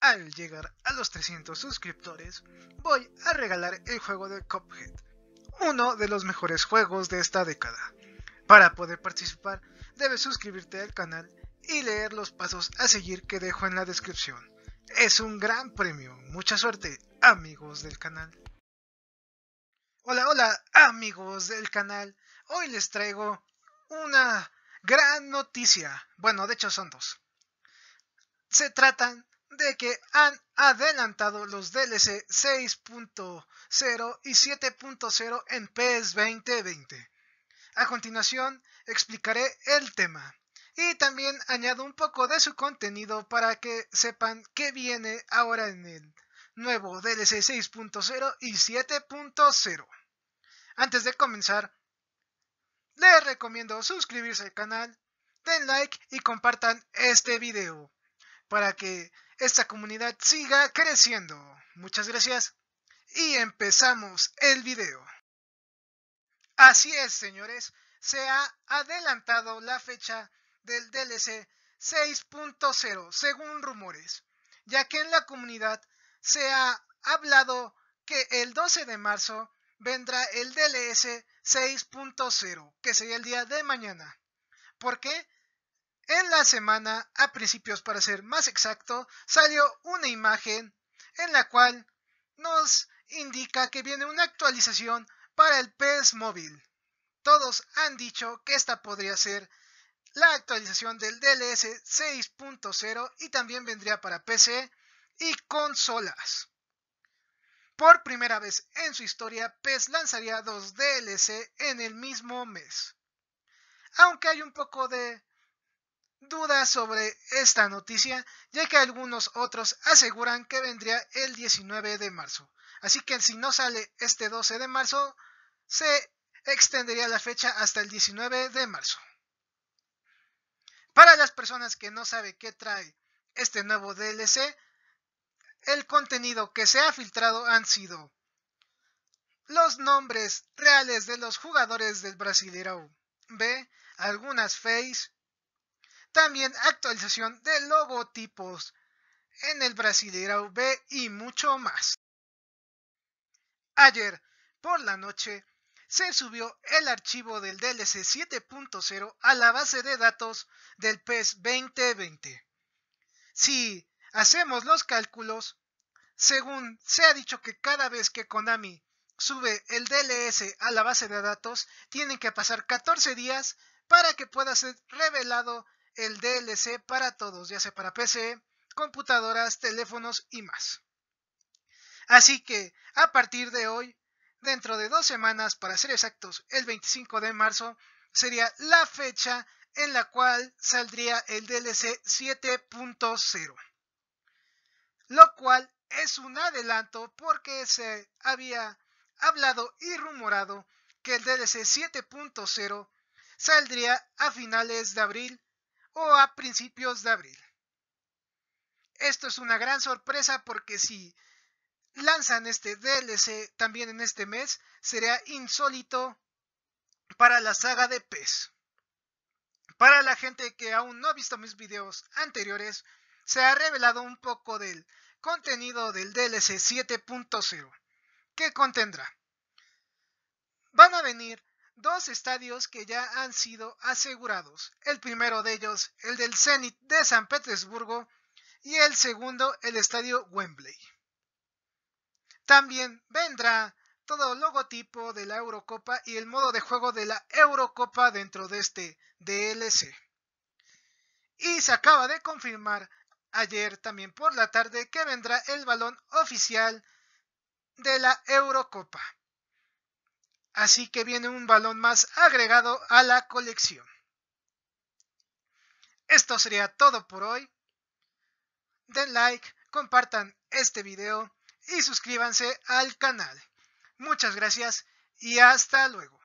Al llegar a los 300 suscriptores, voy a regalar el juego de Cophead, uno de los mejores juegos de esta década. Para poder participar, debes suscribirte al canal y leer los pasos a seguir que dejo en la descripción. Es un gran premio. Mucha suerte, amigos del canal. Hola, hola, amigos del canal. Hoy les traigo una gran noticia. Bueno, de hecho son dos. Se tratan de que han adelantado los DLC 6.0 y 7.0 en PES 2020. A continuación, explicaré el tema. Y también añado un poco de su contenido para que sepan qué viene ahora en el nuevo DLC 6.0 y 7.0. Antes de comenzar, les recomiendo suscribirse al canal, den like y compartan este video para que esta comunidad siga creciendo. Muchas gracias y empezamos el video. Así es, señores, se ha adelantado la fecha del DLC 6.0, según rumores, ya que en la comunidad se ha hablado que el 12 de marzo vendrá el DLC 6.0, que sería el día de mañana. ¿Por qué? En la semana, a principios para ser más exacto, salió una imagen en la cual nos indica que viene una actualización para el PES móvil. Todos han dicho que esta podría ser la actualización del DLS 6.0 y también vendría para PC y consolas. Por primera vez en su historia, PES lanzaría dos DLC en el mismo mes. Aunque hay un poco de dudas sobre esta noticia, ya que algunos otros aseguran que vendría el 19 de marzo. Así que si no sale este 12 de marzo, se extendería la fecha hasta el 19 de marzo. Para las personas que no saben qué trae este nuevo DLC, el contenido que se ha filtrado han sido los nombres reales de los jugadores del Brasileirão B, algunas face, también actualización de logotipos en el brasileiro B y mucho más. Ayer por la noche se subió el archivo del DLC 7.0 a la base de datos del PES 2020. Si hacemos los cálculos, según se ha dicho que cada vez que Konami sube el DLS a la base de datos, tienen que pasar 14 días para que pueda ser revelado el DLC para todos, ya sea para PC, computadoras, teléfonos y más. Así que, a partir de hoy, dentro de dos semanas, para ser exactos, el 25 de marzo, sería la fecha en la cual saldría el DLC 7.0. Lo cual es un adelanto porque se había hablado y rumorado que el DLC 7.0 saldría a finales de abril o a principios de abril. Esto es una gran sorpresa porque si lanzan este DLC también en este mes, será insólito para la saga de PES. Para la gente que aún no ha visto mis videos anteriores, se ha revelado un poco del contenido del DLC 7.0. ¿Qué contendrá? Van a venir dos estadios que ya han sido asegurados. El primero de ellos, el del Zenit de San Petersburgo, y el segundo, el estadio Wembley. También vendrá todo logotipo de la Eurocopa y el modo de juego de la Eurocopa dentro de este DLC. Y se acaba de confirmar ayer también por la tarde que vendrá el balón oficial de la Eurocopa así que viene un balón más agregado a la colección. Esto sería todo por hoy. Den like, compartan este video y suscríbanse al canal. Muchas gracias y hasta luego.